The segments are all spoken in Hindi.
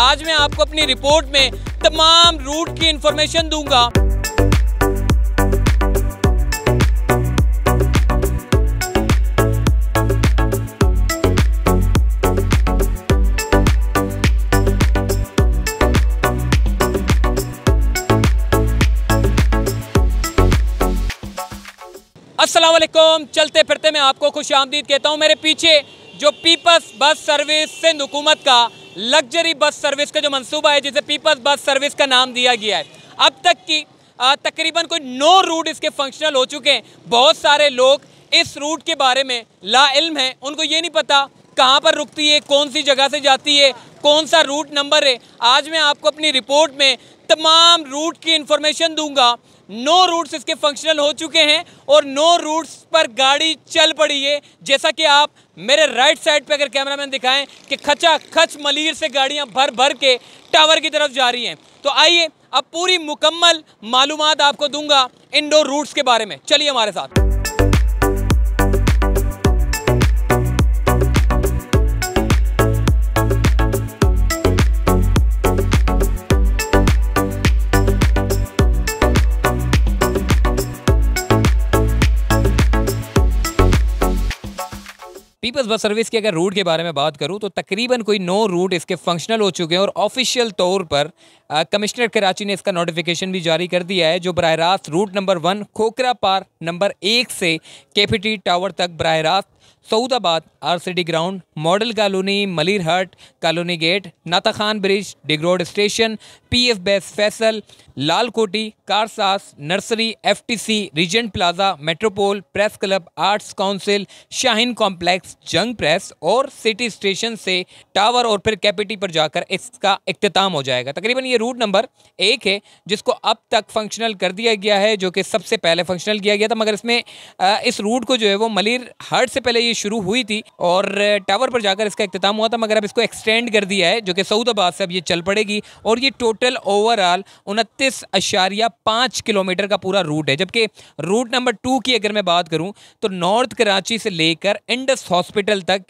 आज मैं आपको अपनी रिपोर्ट में तमाम रूट की इंफॉर्मेशन दूंगा असलम चलते फिरते मैं आपको खुश आमदीद कहता हूँ मेरे पीछे जो पीपल्स बस सर्विस सिंध हुकूमत का लग्जरी बस सर्विस का जो मंसूबा है जिसे पीपल्स बस सर्विस का नाम दिया गया है अब तक की तकरीबन कोई नौ रूट इसके फंक्शनल हो चुके हैं बहुत सारे लोग इस रूट के बारे में इल्म है उनको ये नहीं पता कहाँ पर रुकती है कौन सी जगह से जाती है कौन सा रूट नंबर है आज मैं आपको अपनी रिपोर्ट में तमाम रूट की इन्फॉर्मेशन दूंगा नो रूट्स इसके फंक्शनल हो चुके हैं और नो रूट्स पर गाड़ी चल पड़ी है जैसा कि आप मेरे राइट साइड पे अगर कैमरामैन दिखाएं कि खचा खच मलीर से गाड़ियां भर भर के टावर की तरफ जा रही हैं तो आइए अब पूरी मुकम्मल मालूम आपको दूंगा इंडोर रूट्स के बारे में चलिए हमारे साथ बस सर्विस के अगर रूट के बारे में बात करूं तो तकरीबन कोई नौ रूट इसके फंक्शनल हो चुके हैं और ऑफिशियल तौर पर कमिश्नर कराची ने इसका नोटिफिकेशन भी जारी कर दिया है जो बरह रास्त route number one Khokhra Par number एक से केपीटी टावर तक बरह रास्त Saudabad RCD ground model colony Malir halt colony gate Natha Khan bridge Drigh Road station PF base Faisal Lal Kothi Karsaz nursery FTC Regent Plaza Metropole Press Club Arts Council Shaheen complex Jang press और सिटी स्टेशन से टावर और फिर कैपिटी पर जाकर इसका अख्ताम हो जाएगा तकरीबन ये रूट नंबर एक है जिसको अब तक फंक्शनल कर दिया गया है जो कि सबसे पहले फंक्शनल किया गया था मगर इसमें इस रूट को जो है वो मलिर हट से पहले ये शुरू हुई थी और टावर पर जाकर इसका अख्ताम हुआ था मगर अब इसको एक्सटेंड कर दिया है जो कि सऊदाबाद से अब ये चल पड़ेगी और ये टोटल ओवरऑल उनतीस अशारिया पाँच किलोमीटर का पूरा रूट है जबकि रूट नंबर टू की अगर मैं बात करूँ तो नॉर्थ कराची से लेकर इंडस हॉस्पिटल तक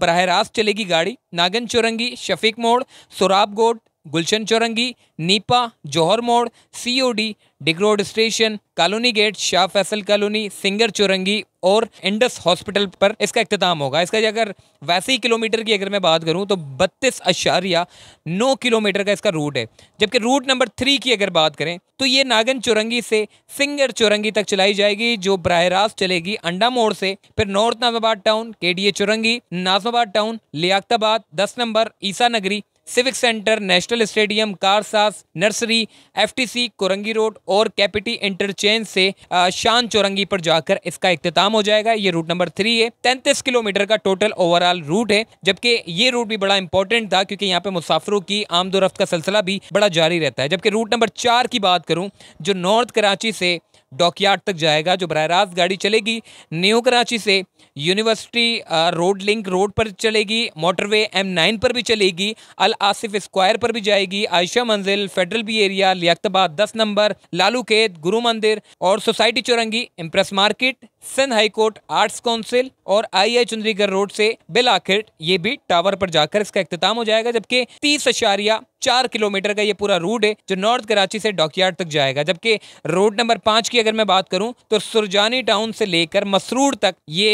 बरह रास्त चलेगी गाड़ी नागन चुरंगी शफीक मोड़ सुराबगोट गुलशन चौरंगी नीपा जौहर मोड़ COD Drigh road station colony gate Shah Faisal colony Singer Chowrangi और इंडस हॉस्पिटल पर इसका अख्ताम होगा इसका अगर वैसे ही किलोमीटर की अगर मैं बात करूं तो बत्तीस अशारिया नौ किलोमीटर का इसका रूट है जबकि रूट नंबर थ्री की अगर बात करें तो ये नागन चौरंगी से सिंगर चौरंगी तक चलाई जाएगी जो बरह रास्त चलेगी अंडा मोड़ से फिर north Nazimabad town K D A Chaurangi Nazimabad town Liaquatabad दस number Essa Nagri civic centre national stadium Karsaz nursery FTC Korangi road और कैपिटी इंटरचेंज से शान चौरंगी पर जाकर इसका इख्ताम हो जाएगा ये रूट नंबर थ्री है तैंतीस किलोमीटर का टोटल ओवरऑल रूट है जबकि ये रूट भी बड़ा इंपॉर्टेंट था क्योंकि यहाँ पे मुसाफरों की आमदोरफ्त का सिलसिला भी बड़ा जारी रहता है जबकि रूट नंबर चार की बात करूँ जो नॉर्थ कराची से डॉकयार्ड तक जाएगा जो बरह रास्त गाड़ी चलेगी न्यू कराची से यूनिवर्सिटी रोड लिंक रोड पर चलेगी मोटरवे एम नाइन पर भी चलेगी अल आसिफ स्क्वायर पर भी जाएगी आयशा मंजिल फेडरल बी एरिया लियाबाद दस नंबर लालू खेत गुरु मंदिर और society Chowrangi empress market Sindh high court arts council और आई आई चंद्रीगढ़ रोड से बिल आखिर ये भी टावर पर जाकर इसका अख्ताम हो जाएगा जबकि तीस अशारिया चार किलोमीटर का ये पूरा रूट है जो नॉर्थ कराची से डॉकयार्ड तक जाएगा जबकि रोड नंबर पाँच की अगर मैं बात करूँ तो सुरजानी टाउन से लेकर मसरूर तक ये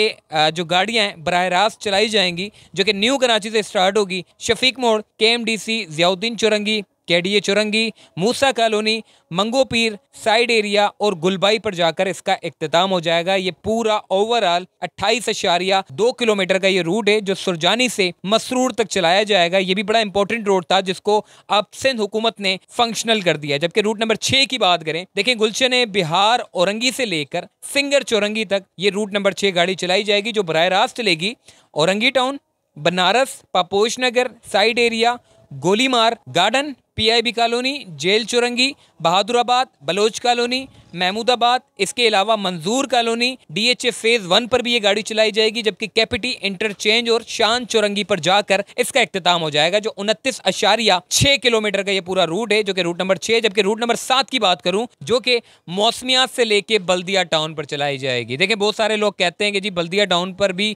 जो गाड़ियाँ हैं बरह रास्त चलाई जाएंगी जो कि न्यू कराची से स्टार्ट होगी शफीक मोड़ K M D C Ziauddin Chowrangi KDA Chowrangi Musa colony Manghopir side area और गुलबाई पर जाकर इसका अख्ताम हो जाएगा ये पूरा ओवरऑल अट्ठाईस अशारिया दो किलोमीटर का ये रूट है जो सुरजानी से मसरूर तक चलाया जाएगा ये भी बड़ा इंपॉर्टेंट रोड था जिसको अब सिंध हुकूमत ने फंक्शनल कर दिया जबकि रूट नंबर छः की बात करें देखें गुलशन बिहार औरंगी से लेकर सिंगर चौरंगी तक ये रूट नंबर छः गाड़ी चलाई जाएगी जो बर रास्त चलेगी Orangi town Banaras Paposh Nagar side area Golimar garden PIB colony jail Chowrangi Bahadurabad Baloch colony Mahmoodabad इसके अलावा मंजूर कॉलोनी डीएचए फेज वन पर भी ये गाड़ी चलाई जाएगी जबकि कैपिटी इंटरचेंज और शान चुरंगी पर जाकर इसका अख्ताम हो जाएगा जो उनतीस अशारिया छह किलोमीटर का ये पूरा रूट है जो कि रूट नंबर छह जबकि रूट नंबर सात की बात करूं जो कि मौसमियात से लेके बल्दिया टाउन पर चलाई जाएगी देखिये बहुत सारे लोग कहते हैं कि जी बल्दिया टाउन पर भी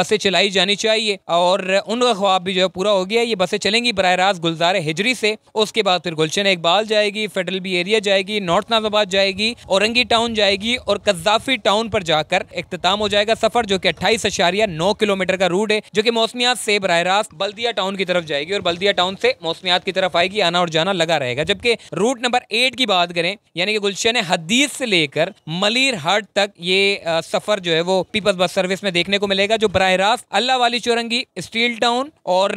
बसें चलाई जानी चाहिए और उनका ख्वाब भी जो है पूरा हो गया ये बसें चलेंगी बरह रास्त गुलजार हिजरी से उसके बाद फिर गुलशन इकबाल जाएगी फेडरल बी एरिया जाएगी नॉर्थ नाजाबाद जाएगी औरंगी टाउन जाएगी और कजाफी टाउन पर जाकर इख्ताम हो जाएगा सफर जो कि अट्ठाईस अशारिया नौ किलोमीटर का रूट है जो कि मौसमियात से बरह रास्त बल्दिया टाउन की तरफ जाएगी और बल्दिया टाउन से मौसमियात की तरफ आएगी आना और जाना लगा रहेगा जबकि रूट नंबर एट की बात करें यानी कि गुलशन हदीस से लेकर मलिर हट तक ये सफर जो है वो पीपल्स बस सर्विस में देखने को मिलेगा जो बरह रास्त अल्लाह वाली चौरंगी स्टील टाउन और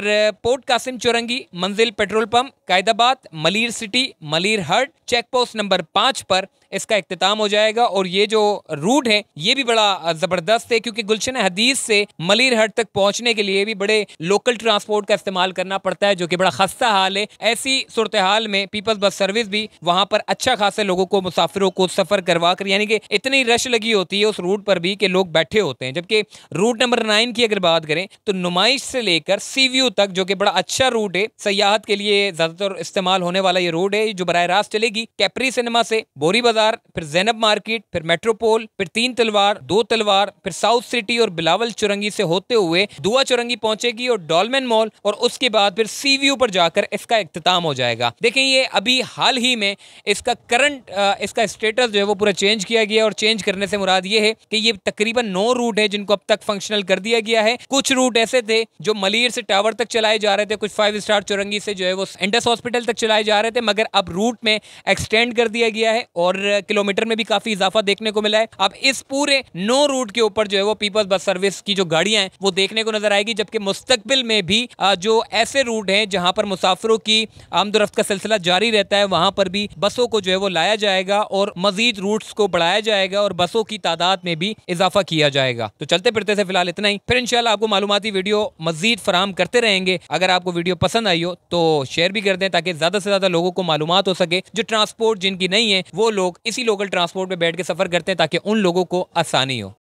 port Qasim Chowrangi Manzil petrol pump कायदा Faridabad Malir city Malir halt check post number पाँच पर इसका अख्ताम हो जाएगा और ये जो रूट है ये भी बड़ा ज़बरदस्त है क्योंकि गुलशन हदीस से मलिरहट तक पहुंचने के लिए भी बड़े लोकल ट्रांसपोर्ट का इस्तेमाल करना पड़ता है जो कि बड़ा खस्ता हाल है ऐसी सूरत हाल में पीपल्स बस सर्विस भी वहां पर अच्छा खासा लोगों को मुसाफिरों को सफ़र करवा कर यानी कि इतनी रश लगी होती है उस रूट पर भी कि लोग बैठे होते हैं जबकि रूट नंबर नाइन की अगर बात करें तो नुमाइश से लेकर सी व्यू तक जो कि बड़ा अच्छा रूट है सयाहत के लिए ज़्यादातर इस्तेमाल होने वाला ये रोड है जो बरह रास्त चलेगी कैपरी सिनेमा से बोरी बाजार बाजार फिर जैनब मार्केट फिर मेट्रोपोल फिर तीन तलवार दो तलवार फिर साउथ सिटी और बिलावल चुरंगी से होते हुए दुआ चुरंगी पहुंचेगी और डॉलमेन मॉल और उसके बाद फिर सी व्यू पर जाकर इसका अख्ताम हो जाएगा देखें ये अभी हाल ही में इसका करंट इसका स्टेटस जो है वो पूरा चेंज किया गया और चेंज करने से मुराद ये है कि ये तकरीबन नौ रूट है जिनको अब तक फंक्शनल कर दिया गया है कुछ रूट ऐसे थे जो मलिर से टावर तक चलाए जा रहे थे कुछ फाइव स्टार चुरंगी से जो है वो इंडस हॉस्पिटल तक चलाए जा रहे थे मगर अब रूट में एक्सटेंड कर दिया गया है और किलोमीटर में भी काफ़ी इजाफा देखने को मिला है अब इस पूरे नो रूट के ऊपर जो है वो पीपल्स बस सर्विस की जो गाड़ियां हैं वो देखने को नजर आएगी जबकि मुस्तबिल में भी जो ऐसे रूट हैं जहां पर मुसाफिरों की आमदोरफ्त का सिलसिला जारी रहता है वहां पर भी बसों को जो है वो लाया जाएगा और मजीद रूट्स को बढ़ाया जाएगा और बसों की तादाद में भी इजाफा किया जाएगा तो चलते फिरते से फिलहाल इतना ही फिर इंशाल्लाह आपको मालूमती वीडियो मजीद फराम करते रहेंगे अगर आपको वीडियो पसंद आई हो तो शेयर भी कर दें ताकि ज़्यादा से ज़्यादा लोगों को मालूम हो सके जो ट्रांसपोर्ट जिनकी नहीं है वो लोग इसी लोकल ट्रांसपोर्ट में बैठ के सफ़र करते हैं ताकि उन लोगों को आसानी हो